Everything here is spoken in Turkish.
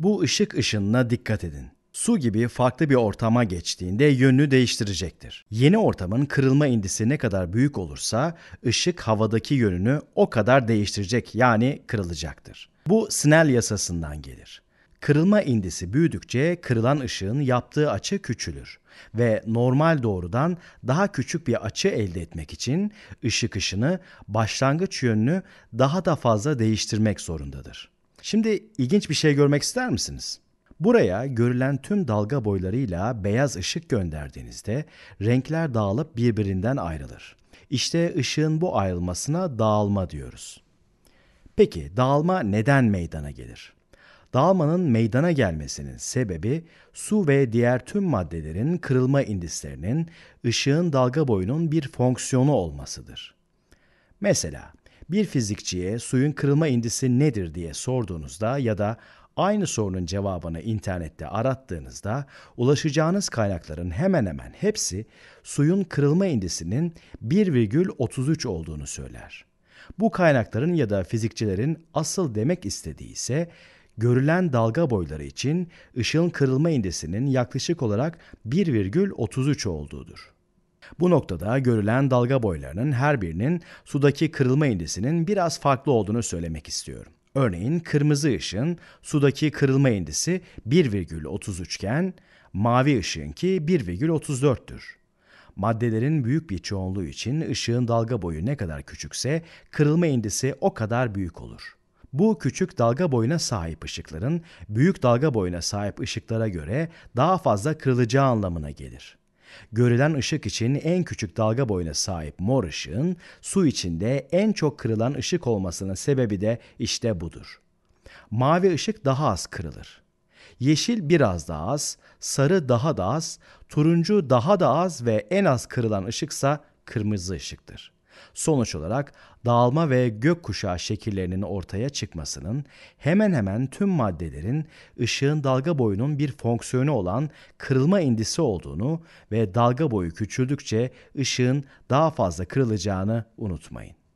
Bu ışık ışınına dikkat edin. Su gibi farklı bir ortama geçtiğinde yönünü değiştirecektir. Yeni ortamın kırılma indisi ne kadar büyük olursa ışık havadaki yönünü o kadar değiştirecek yani kırılacaktır. Bu Snell yasasından gelir. Kırılma indisi büyüdükçe kırılan ışığın yaptığı açı küçülür ve normal doğrudan daha küçük bir açı elde etmek için ışık ışını başlangıç yönünü daha da fazla değiştirmek zorundadır. Şimdi ilginç bir şey görmek ister misiniz? Buraya görülen tüm dalga boylarıyla beyaz ışık gönderdiğinizde renkler dağılıp birbirinden ayrılır. İşte ışığın bu ayrılmasına dağılma diyoruz. Peki dağılma neden meydana gelir? Dağılmanın meydana gelmesinin sebebi su ve diğer tüm maddelerin kırılma indislerinin ışığın dalga boyunun bir fonksiyonu olmasıdır. Mesela bir fizikçiye suyun kırılma indisi nedir diye sorduğunuzda ya da aynı sorunun cevabını internette arattığınızda ulaşacağınız kaynakların hemen hemen hepsi suyun kırılma indisinin 1,33 olduğunu söyler. Bu kaynakların ya da fizikçilerin asıl demek istediği ise görülen dalga boyları için ışığın kırılma indisinin yaklaşık olarak 1,33 olduğudur. Bu noktada görülen dalga boylarının her birinin sudaki kırılma indisinin biraz farklı olduğunu söylemek istiyorum. Örneğin kırmızı ışın sudaki kırılma indisi 1,33 iken mavi ışınki 1,34'tür. Maddelerin büyük bir çoğunluğu için ışığın dalga boyu ne kadar küçükse kırılma indisi o kadar büyük olur. Bu küçük dalga boyuna sahip ışıkların büyük dalga boyuna sahip ışıklara göre daha fazla kırılacağı anlamına gelir. Görülen ışık için en küçük dalga boyuna sahip mor ışığın su içinde en çok kırılan ışık olmasının sebebi de işte budur. Mavi ışık daha az kırılır. Yeşil biraz daha az, sarı daha da az, turuncu daha da az ve en az kırılan ışıksa kırmızı ışıktır.'' Sonuç olarak dağılma ve gökkuşağı şekillerinin ortaya çıkmasının hemen hemen tüm maddelerin ışığın dalga boyunun bir fonksiyonu olan kırılma indisi olduğunu ve dalga boyu küçüldükçe ışığın daha fazla kırılacağını unutmayın.